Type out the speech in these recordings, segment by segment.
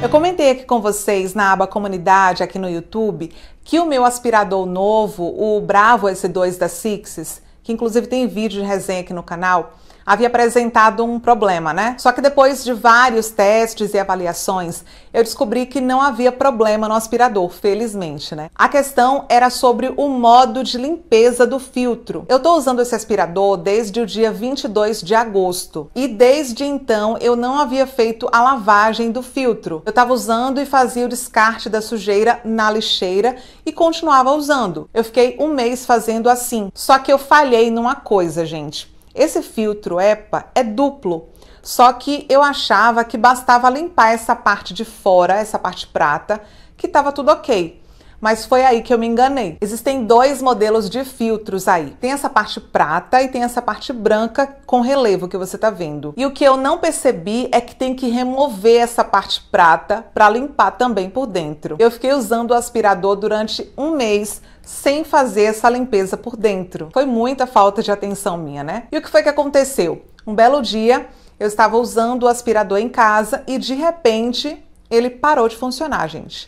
Eu comentei aqui com vocês na aba Comunidade aqui no YouTube que o meu aspirador novo, o Bravo S2 da Sixes, que inclusive tem vídeo de resenha aqui no canal, havia apresentado um problema, né? Só que depois de vários testes e avaliações, eu descobri que não havia problema no aspirador, felizmente, né? A questão era sobre o modo de limpeza do filtro. Eu tô usando esse aspirador desde o dia 22 de agosto e desde então eu não havia feito a lavagem do filtro. Eu tava usando e fazia o descarte da sujeira na lixeira e continuava usando. Eu fiquei um mês fazendo assim. Só que eu falhei numa coisa, gente. Esse filtro EPA é duplo, só que eu achava que bastava limpar essa parte de fora, essa parte prata, que estava tudo ok. Mas foi aí que eu me enganei. Existem dois modelos de filtros aí. Tem essa parte prata e tem essa parte branca com relevo que você tá vendo. E o que eu não percebi é que tem que remover essa parte prata para limpar também por dentro. Eu fiquei usando o aspirador durante um mês sem fazer essa limpeza por dentro. Foi muita falta de atenção minha, né? E o que foi que aconteceu? Um belo dia, eu estava usando o aspirador em casa e de repente ele parou de funcionar, gente.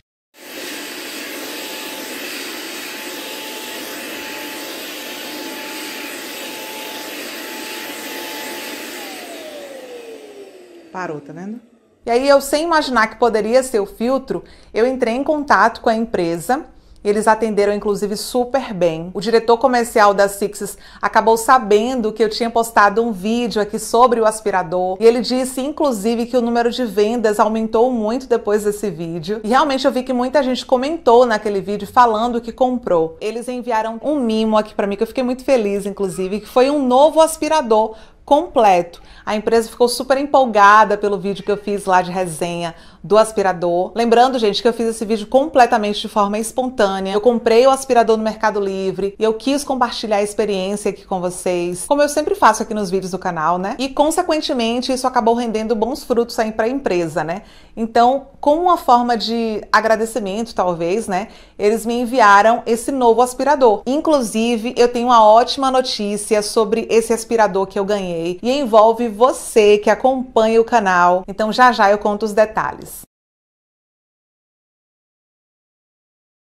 Parou, tá vendo? E aí eu, sem imaginar que poderia ser o filtro, eu entrei em contato com a empresa. Eles atenderam inclusive super bem. O diretor comercial da Sixes acabou sabendo que eu tinha postado um vídeo aqui sobre o aspirador e ele disse inclusive que o número de vendas aumentou muito depois desse vídeo. E realmente eu vi que muita gente comentou naquele vídeo falando que comprou. Eles enviaram um mimo aqui para mim que eu fiquei muito feliz inclusive, que foi um novo aspirador completo. A empresa ficou super empolgada pelo vídeo que eu fiz lá de resenha do aspirador. Lembrando, gente, que eu fiz esse vídeo completamente de forma espontânea. Eu comprei o aspirador no Mercado Livre e eu quis compartilhar a experiência aqui com vocês, como eu sempre faço aqui nos vídeos do canal, né? E consequentemente isso acabou rendendo bons frutos aí para a empresa, né? Então, como uma forma de agradecimento, talvez, né? Eles me enviaram esse novo aspirador. Inclusive, eu tenho uma ótima notícia sobre esse aspirador que eu ganhei e envolve você que acompanha o canal. Então, já já eu conto os detalhes.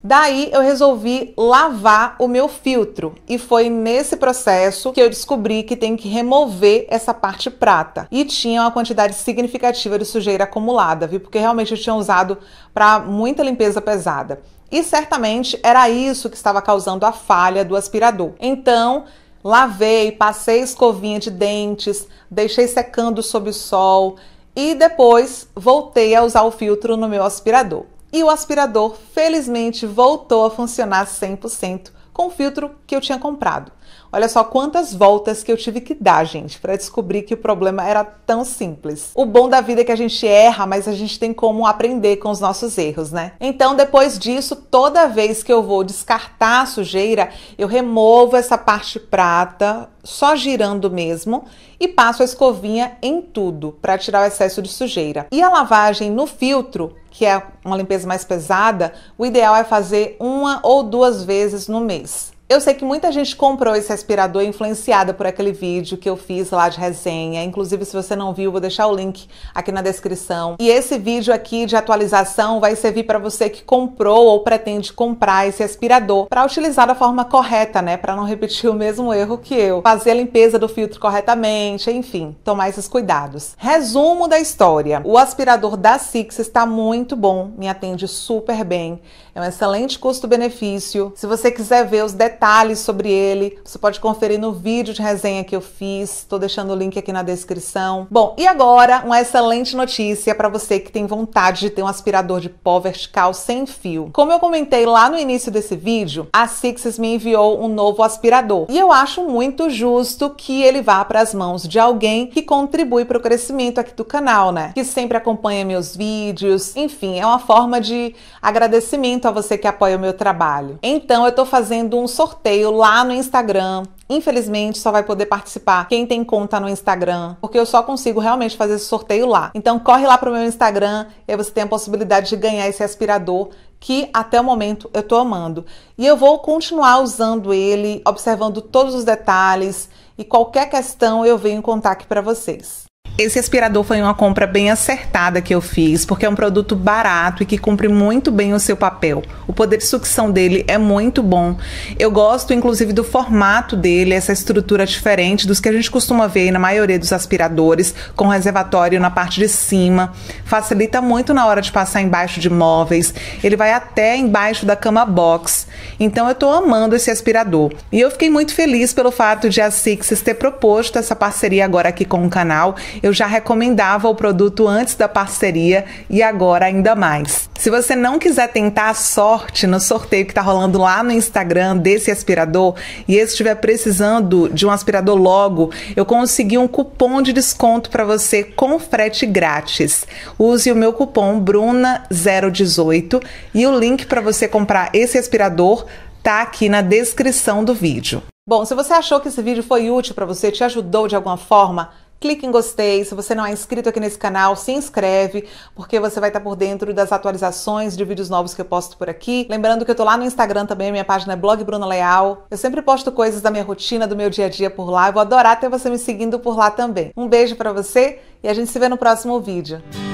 Daí eu resolvi lavar o meu filtro e foi nesse processo que eu descobri que tem que remover essa parte prata. E tinha uma quantidade significativa de sujeira acumulada, viu? Porque realmente eu tinha usado para muita limpeza pesada. E certamente era isso que estava causando a falha do aspirador. Então, lavei, passei escovinha de dentes, deixei secando sob o sol e depois voltei a usar o filtro no meu aspirador. E o aspirador, felizmente, voltou a funcionar 100% com o filtro que eu tinha comprado. Olha só quantas voltas que eu tive que dar, gente, para descobrir que o problema era tão simples. O bom da vida é que a gente erra, mas a gente tem como aprender com os nossos erros, né? Então, depois disso, toda vez que eu vou descartar a sujeira, eu removo essa parte prata, só girando mesmo, e passo a escovinha em tudo para tirar o excesso de sujeira. E a lavagem no filtro que é uma limpeza mais pesada, o ideal é fazer uma ou duas vezes no mês. Eu sei que muita gente comprou esse aspirador influenciada por aquele vídeo que eu fiz lá de resenha. Inclusive, se você não viu, vou deixar o link aqui na descrição. E esse vídeo aqui de atualização vai servir para você que comprou ou pretende comprar esse aspirador para utilizar da forma correta, né? Para não repetir o mesmo erro que eu. Fazer a limpeza do filtro corretamente, enfim, tomar esses cuidados. Resumo da história: o aspirador da Six está muito muito bom, me atende super bem, é um excelente custo-benefício. Se você quiser ver os detalhes sobre ele, você pode conferir no vídeo de resenha que eu fiz, estou deixando o link aqui na descrição. Bom, e agora uma excelente notícia para você que tem vontade de ter um aspirador de pó vertical sem fio. Como eu comentei lá no início desse vídeo, a Sixes me enviou um novo aspirador e eu acho muito justo que ele vá para as mãos de alguém que contribui para o crescimento aqui do canal, né? Que sempre acompanha meus vídeos, enfim enfim, é uma forma de agradecimento a você que apoia o meu trabalho. Então, eu estou fazendo um sorteio lá no Instagram. Infelizmente, só vai poder participar quem tem conta no Instagram, porque eu só consigo realmente fazer esse sorteio lá. Então, corre lá pro meu Instagram e você tem a possibilidade de ganhar esse aspirador que até o momento eu tô amando. E eu vou continuar usando ele, observando todos os detalhes e qualquer questão eu venho contar aqui para vocês. Esse aspirador foi uma compra bem acertada que eu fiz, porque é um produto barato e que cumpre muito bem o seu papel. O poder de sucção dele é muito bom. Eu gosto, inclusive, do formato dele, essa estrutura diferente dos que a gente costuma ver na maioria dos aspiradores, com reservatório na parte de cima. Facilita muito na hora de passar embaixo de móveis. Ele vai até embaixo da cama box. Então eu estou amando esse aspirador. E eu fiquei muito feliz pelo fato de a Sixes ter proposto essa parceria agora aqui com o canal. Eu eu já recomendava o produto antes da parceria e agora ainda mais. Se você não quiser tentar a sorte no sorteio que está rolando lá no Instagram desse aspirador e estiver precisando de um aspirador logo, eu consegui um cupom de desconto para você com frete grátis. Use o meu cupom BRUNA018 e o link para você comprar esse aspirador tá aqui na descrição do vídeo. Bom, se você achou que esse vídeo foi útil para você, te ajudou de alguma forma, clique em gostei. Se você não é inscrito aqui nesse canal, se inscreve, porque você vai estar por dentro das atualizações de vídeos novos que eu posto por aqui. Lembrando que eu tô lá no Instagram também, minha página é blog Bruna Leal. Eu sempre posto coisas da minha rotina, do meu dia a dia por lá. Eu vou adorar ter você me seguindo por lá também. Um beijo para você e a gente se vê no próximo vídeo.